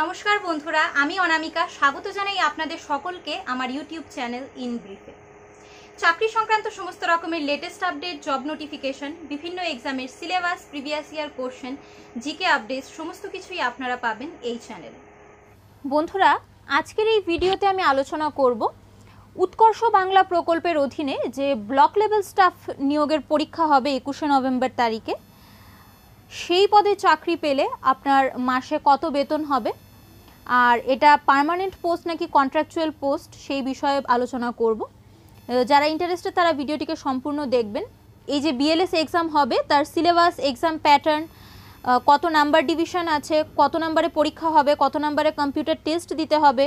নমস্কার বন্ধুরা আমি অনামিকা স্বাগত জানাই আপনাদের সকলকে আমার ইউটিউব চ্যানেল ইন ব্রিফে চাকরি সংক্রান্ত সমস্ত রকমের লেটেস্ট আপডেট জব নোটিফিকেশন বিভিন্ন এক্সামের syllabus previous year question GK updates সমস্ত কিছুই আপনারা পাবেন এই চ্যানেলে বন্ধুরা আজকের এই ভিডিওতে আমি আলোচনা করব উৎকর্ষ বাংলা প্রকল্পের অধীনে যে ব্লক লেভেল স্টাফ নিয়োগের পরীক্ষা হবে একুশে নভেম্বর তারিখে সেই পদে চাকরি পেলে আপনার মাসে কত বেতন হবে আর এটা পার্মানেন্ট পোস্ট নাকি কন্ট্রাকচুয়াল পোস্ট সেই বিষয়ে আলোচনা করব যারা ইন্টারেস্টে তারা ভিডিওটিকে সম্পূর্ণ দেখবেন এই যে বিএলএস এক্সাম হবে তার সিলেবাস এক্সাম প্যাটার্ন কত নাম্বার ডিভিশন আছে কত নাম্বারে পরীক্ষা হবে কত নাম্বারে কম্পিউটার টেস্ট দিতে হবে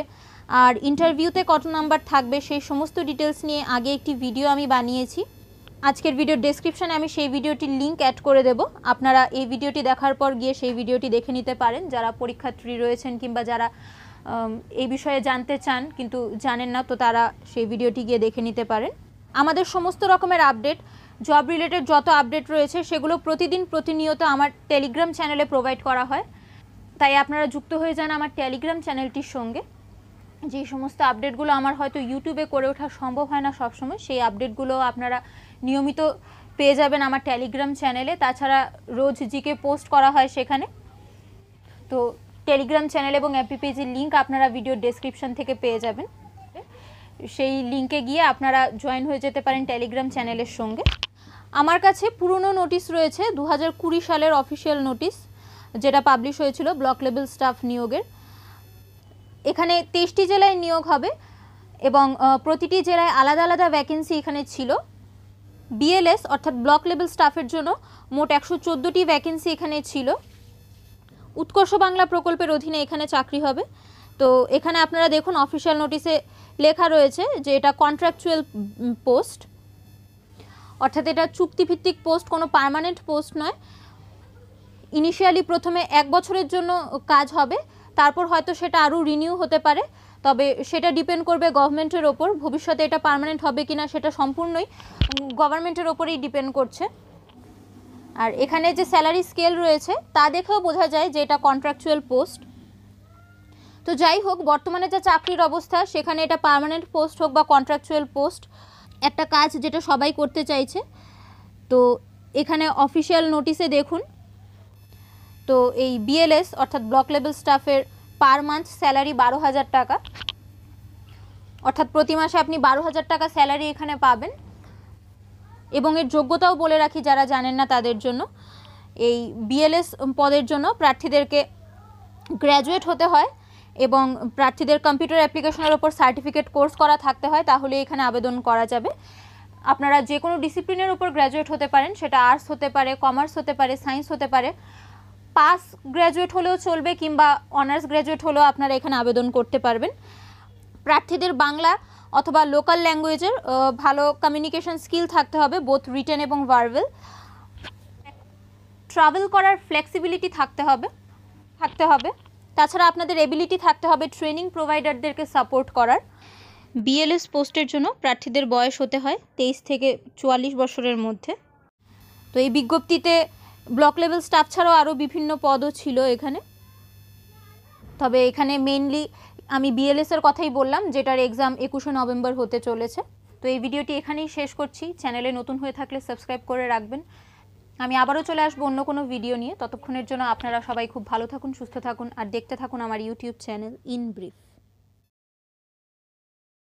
আর ইন্টারভিউতে কত নাম্বার থাকবে সেই সমস্ত ডিটেলস নিয়ে আগে একটি ভিডিও আমি বানিয়েছি আজকের ভিডিও ডেসক্রিপশানে আমি সেই ভিডিওটির লিঙ্ক অ্যাড করে দেব আপনারা এই ভিডিওটি দেখার পর গিয়ে সেই ভিডিওটি দেখে নিতে পারেন যারা পরীক্ষার্থী রয়েছেন কিংবা যারা এই বিষয়ে জানতে চান কিন্তু জানেন না তো তারা সেই ভিডিওটি গিয়ে দেখে নিতে পারেন আমাদের সমস্ত রকমের আপডেট জব রিলেটেড যত আপডেট রয়েছে সেগুলো প্রতিদিন প্রতিনিয়ত আমার টেলিগ্রাম চ্যানেলে প্রোভাইড করা হয় তাই আপনারা যুক্ত হয়ে যান আমার টেলিগ্রাম চ্যানেলটির সঙ্গে যে সমস্ত আপডেটগুলো আমার হয়তো ইউটিউবে করে ওঠা সম্ভব হয় না সবসময় সেই আপডেটগুলো আপনারা নিয়মিত পেয়ে যাবেন আমার টেলিগ্রাম চ্যানেলে তাছাড়া রোজ জিকে পোস্ট করা হয় সেখানে তো টেলিগ্রাম চ্যানেল এবং অ্যাপি পেজের লিঙ্ক আপনারা ভিডিও ডেসক্রিপশন থেকে পেয়ে যাবেন সেই লিঙ্কে গিয়ে আপনারা জয়েন হয়ে যেতে পারেন টেলিগ্রাম চ্যানেলের সঙ্গে আমার কাছে পুরনো নোটিশ রয়েছে দু সালের অফিসিয়াল নোটিশ যেটা পাবলিশ হয়েছিল ব্লক লেভেল স্টাফ নিয়োগের এখানে তেইশটি জেলায় নিয়োগ হবে এবং প্রতিটি জেলায় আলাদা আলাদা ভ্যাকেন্সি এখানে ছিল বিএলএস অর্থাৎ ব্লক লেভেল স্টাফের জন্য মোট একশো চোদ্দোটি ভ্যাকেন্সি এখানে ছিল উৎকর্ষ বাংলা প্রকল্পের অধীনে এখানে চাকরি হবে তো এখানে আপনারা দেখুন অফিসিয়াল নোটিশে লেখা রয়েছে যে এটা কন্ট্রাকচুয়াল পোস্ট অর্থাৎ এটা চুক্তিভিত্তিক পোস্ট কোনো পার্মানেন্ট পোস্ট নয় ইনিশিয়ালি প্রথমে এক বছরের জন্য কাজ হবে তারপর হয়তো সেটা আরও রিনিউ হতে পারে তবে সেটা ডিপেন্ড করবে গভর্নমেন্টের ওপর ভবিষ্যতে এটা পারমানেন্ট হবে কি না সেটা সম্পূর্ণই গভর্নমেন্টের ওপরেই ডিপেন্ড করছে আর এখানে যে স্যালারি স্কেল রয়েছে তা দেখেও বোঝা যায় যে এটা কন্ট্রাকচুয়াল পোস্ট তো যাই হোক বর্তমানে যা চাকরির অবস্থা সেখানে এটা পারমানেন্ট পোস্ট হোক বা কন্ট্রাকচুয়াল পোস্ট একটা কাজ যেটা সবাই করতে চাইছে তো এখানে অফিসিয়াল নোটিসে দেখুন তো এই বিএলএস অর্থাৎ ব্লক লেভেল স্টাফের পার মান্থ স্যালারি বারো হাজার টাকা অর্থাৎ প্রতি মাসে আপনি বারো হাজার টাকা স্যালারি এখানে পাবেন এবং এর যোগ্যতাও বলে রাখি যারা জানেন না তাদের জন্য এই বিএলএস পদের জন্য প্রার্থীদেরকে গ্র্যাজুয়েট হতে হয় এবং প্রার্থীদের কম্পিউটার অ্যাপ্লিকেশনের ওপর সার্টিফিকেট কোর্স করা থাকতে হয় তাহলে এখানে আবেদন করা যাবে আপনারা যে কোনো ডিসিপ্লিনের উপর গ্র্যাজুয়েট হতে পারেন সেটা আর্টস হতে পারে কমার্স হতে পারে সায়েন্স হতে পারে পাস গ্র্যাজুয়েট হলেও চলবে কিংবা অনার্স গ্র্যাজুয়েট হলেও আপনারা এখানে আবেদন করতে পারবেন প্রার্থীদের বাংলা অথবা লোকাল ল্যাঙ্গুয়েজের ভালো কমিউনিকেশন স্কিল থাকতে হবে বোথ রিটেন এবং ভার্ভেল ট্রাভেল করার ফ্লেক্সিবিলিটি থাকতে হবে থাকতে হবে তাছাড়া আপনাদের এবিলিটি থাকতে হবে ট্রেনিং প্রোভাইডারদেরকে সাপোর্ট করার বিএলএস পোস্টের জন্য প্রার্থীদের বয়স হতে হয় তেইশ থেকে চুয়াল্লিশ বছরের মধ্যে তো এই বিজ্ঞপ্তিতে ব্লক লেভেল স্টাফ ছাড়াও আরও বিভিন্ন পদও ছিল এখানে তবে এখানে মেনলি আমি বিএলএস এর কথাই বললাম যেটার এক্সাম একুশে নভেম্বর হতে চলেছে তো এই ভিডিওটি এখানেই শেষ করছি চ্যানেলে নতুন হয়ে থাকলে সাবস্ক্রাইব করে রাখবেন আমি আবারও চলে আসবো অন্য কোনো ভিডিও নিয়ে ততক্ষণের জন্য আপনারা সবাই খুব ভালো থাকুন সুস্থ থাকুন আর দেখতে থাকুন আমার ইউটিউব চ্যানেল ইন ব্রিফ